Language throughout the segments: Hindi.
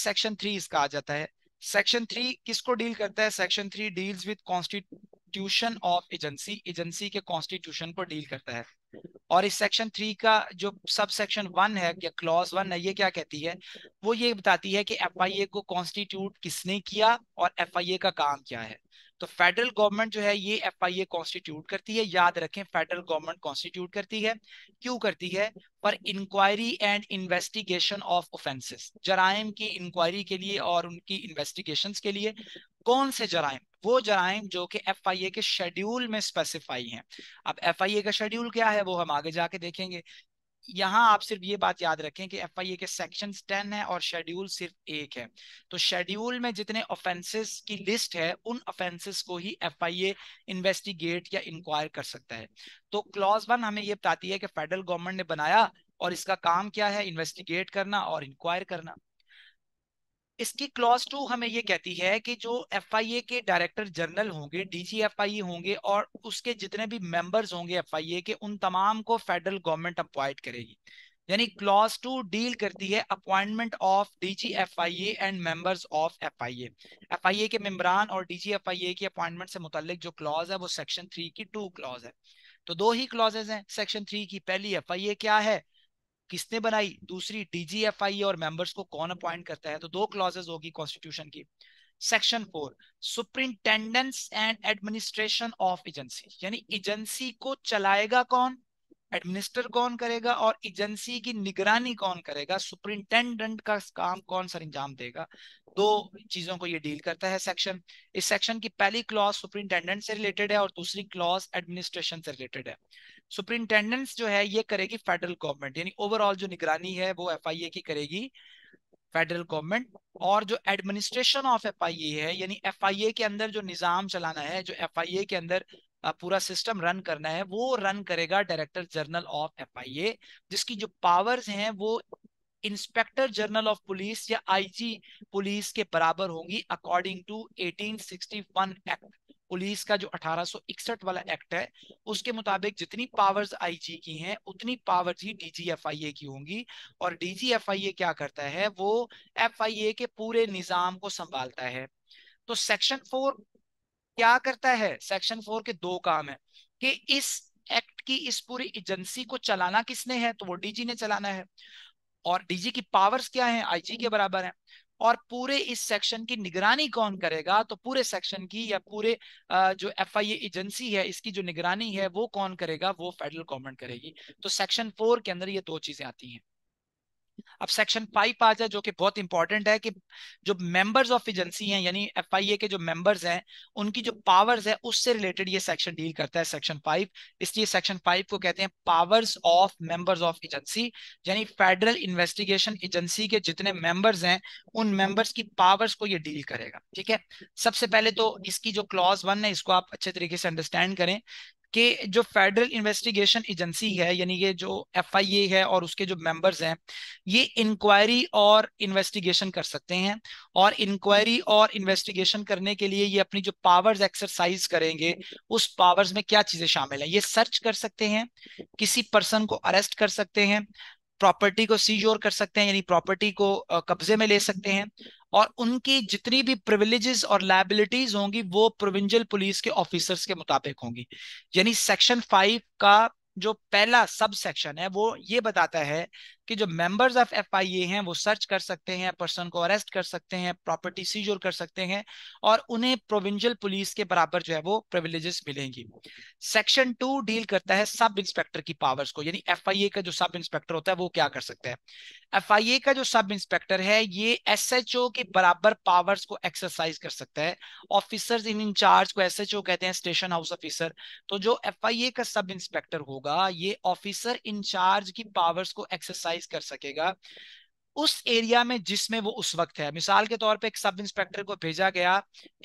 सेक्शन थ्री इसका आ जाता है सेक्शन थ्री किसको डील करता है section three deals with constitution of agency agency के कॉन्स्टिट्यूशन को डील करता है और इस सेक्शन थ्री का जो सब सेक्शन वन है या क्लॉज वन है ये क्या कहती है वो ये बताती है कि एफ को कॉन्स्टिट्यूट किसने किया और एफ का काम क्या है तो फेडरल गवर्नमेंट जो है ये एफ आई ए कॉन्स्टिट्यूट करती है याद रखें फेडरल गवर्नमेंट कॉन्स्टिट्यूट करती है क्यों करती है पर inquiry and investigation of offences जराइम की इंक्वायरी के लिए और उनकी इन्वेस्टिगेशन के लिए कौन से जराइम वो जराइम जो कि एफ आई ए के शेड्यूल में स्पेसिफाई हैं अब एफ आई ए का शेड्यूल क्या है वो हम आगे जाके देखेंगे यहाँ आप सिर्फ ये बात याद रखें कि एफ आई ए के सेक्शन टेन है और शेड्यूल सिर्फ एक है तो शेड्यूल में जितने ऑफेंसेस की लिस्ट है उन ऑफेंसेस को ही एफ आई ए इन्वेस्टिगेट या इंक्वायर कर सकता है तो क्लॉज वन हमें ये बताती है कि फेडरल गवर्नमेंट ने बनाया और इसका काम क्या है इन्वेस्टिगेट करना और इंक्वायर करना इसकी क्लॉज टू हमें ये कहती है कि जो एफ के डायरेक्टर जनरल होंगे डीजी एफ होंगे और उसके जितने भी मेंबर्स होंगे एफ के उन तमाम को फेडरल गवर्नमेंट अपॉइंट करेगी यानी क्लॉज टू डील करती है appointment of DG F and members of F I A के मेम्बरान और डीजी एफ की अपॉइंटमेंट से मुतलिक जो क्लॉज है वो सेक्शन थ्री की टू क्लॉज है तो दो ही क्लॉजेज हैं सेक्शन थ्री की पहली एफ क्या है किसने बनाई दूसरी डीजीएफआई और मेंबर्स को कौन अपॉइंट करता है तो दो क्लॉजेस होगी कॉन्स्टिट्यूशन की section four superintendence and administration of agency यानी एजेंसी को चलाएगा कौन एडमिनिस्टर कौन करेगा और एजेंसी की निगरानी कौन करेगा सुपरिंटेंडेंट का काम कौन सर अंजाम देगा दो चीजों को ये डील करता है सेक्शन इस सेक्शन की पहली क्लॉज सुप्रिंटेंडेंट से रिलेटेड है और दूसरी क्लॉज एडमिनिस्ट्रेशन से रिलेटेड है सुप्रिंटेंडेंट जो है ये करेगी फेडरल गवर्नमेंट यानी ओवरऑल जो निगरानी है वो एफ की करेगी फेडरल गवर्नमेंट और जो एडमिनिस्ट्रेशन ऑफ एफ है यानी एफ के अंदर जो निज़ाम चलाना है जो एफ के अंदर पूरा सिस्टम रन करना है वो रन करेगा डायरेक्टर जनरल ऑफ एफ जिसकी जो पावर्स हैं वो इंस्पेक्टर जनरल ऑफ पुलिस या आईजी पुलिस के बराबर होंगी अकॉर्डिंग टू 1861 एक्ट पुलिस का जो 1861 वाला हाँ। एक्ट है उसके मुताबिक जितनी पावर्स आईजी की हैं उतनी पावर्स ही डीजीएफआईए की होंगी और डीजीएफआईए क्या करता है वो एफआईए के पूरे निजाम को संभालता है तो सेक्शन फोर क्या करता है सेक्शन फोर के दो काम है कि इस एक्ट की इस पूरी एजेंसी को चलाना किसने है तो वो डीजी ने चलाना है और डीजी की पावर्स क्या है आईजी के बराबर है और पूरे इस सेक्शन की निगरानी कौन करेगा तो पूरे सेक्शन की या पूरे जो एफ आई एजेंसी है इसकी जो निगरानी है वो कौन करेगा वो फेडरल गवर्नमेंट करेगी तो सेक्शन फोर के अंदर ये दो चीजें आती हैं अब सेक्शन फाइव आ जाए जो कि बहुत इंपॉर्टेंट है कि जो मेंबर्स ऑफ एजेंसी हैं यानी एफआईए के जो मेंबर्स हैं उनकी जो पावर्स है उससे रिलेटेड ये सेक्शन डील करता है सेक्शन फाइव इसलिए सेक्शन फाइव को कहते हैं powers of members of agency यानी फेडरल इन्वेस्टिगेशन एजेंसी के जितने मेंबर्स हैं उन मेंबर्स की पावर्स को ये डील करेगा ठीक है सबसे पहले तो इसकी जो क्लॉज वन है इसको आप अच्छे तरीके से अंडरस्टैंड करें कि जो फेडरल इन्वेस्टिगेशन एजेंसी है यानी ये जो एफआईए है और उसके जो मेंबर्स हैं ये इंक्वायरी और इन्वेस्टिगेशन कर सकते हैं और इंक्वायरी और इन्वेस्टिगेशन करने के लिए ये अपनी जो पावर्स एक्सरसाइज करेंगे उस पावर्स में क्या चीजें शामिल हैं ये सर्च कर सकते हैं किसी पर्सन को अरेस्ट कर सकते हैं प्रॉपर्टी को सीजोर कर सकते हैं यानी प्रॉपर्टी को कब्जे में ले सकते हैं और उनकी जितनी भी प्रिविलेजेस और लाइबिलिटीज होंगी वो प्रोविंजल पुलिस के ऑफिसर्स के मुताबिक होंगी यानी सेक्शन फाइव का जो पहला सब सेक्शन है वो ये बताता है कि जो मेंबर्स ऑफ एफ हैं वो सर्च कर सकते हैं पर्सन को अरेस्ट कर सकते हैं प्रॉपर्टी सीजोर कर सकते हैं और उन्हें प्रोविंशियल पुलिस के बराबर जो है वो प्रिविलेजेस मिलेंगी सेक्शन टू डील करता है सब इंस्पेक्टर की पावर्स को यानी एफ का जो सब इंस्पेक्टर होता है वो क्या कर सकता है एफ का जो सब इंस्पेक्टर है ये एस के बराबर पावर्स को एक्सरसाइज कर सकता है ऑफिसर इन इंचार्ज को एस कहते हैं स्टेशन हाउस ऑफिसर तो जो एफ का सब इंस्पेक्टर होगा ये ऑफिसर इंचार्ज की पावर्स को एक्सरसाइज एनालाइज कर सकेगा उस एरिया में जिसमें वो उस वक्त है मिसाल के तौर पे एक सब इंस्पेक्टर को भेजा गया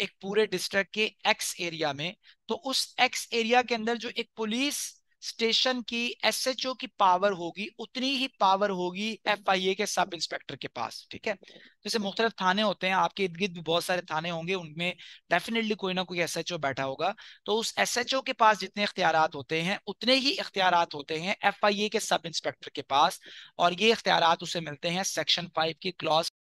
एक पूरे डिस्ट्रिक्ट के एक्स एरिया में तो उस एक्स एरिया के अंदर जो एक पुलिस स्टेशन की एसएचओ की पावर होगी उतनी ही पावर होगी एफआईए के सब इंस्पेक्टर के पास ठीक है जैसे तो मुख्तलिफ थाने होते हैं आपके इर्द गिर्द बहुत सारे थाने होंगे उनमें डेफिनेटली कोई ना कोई एसएचओ बैठा होगा तो उस एसएचओ के पास जितने इख्तियार होते हैं उतने ही इख्तियार होते हैं एफ के सब इंस्पेक्टर के पास और ये इख्तियार उसे मिलते हैं सेक्शन फाइव की क्लॉज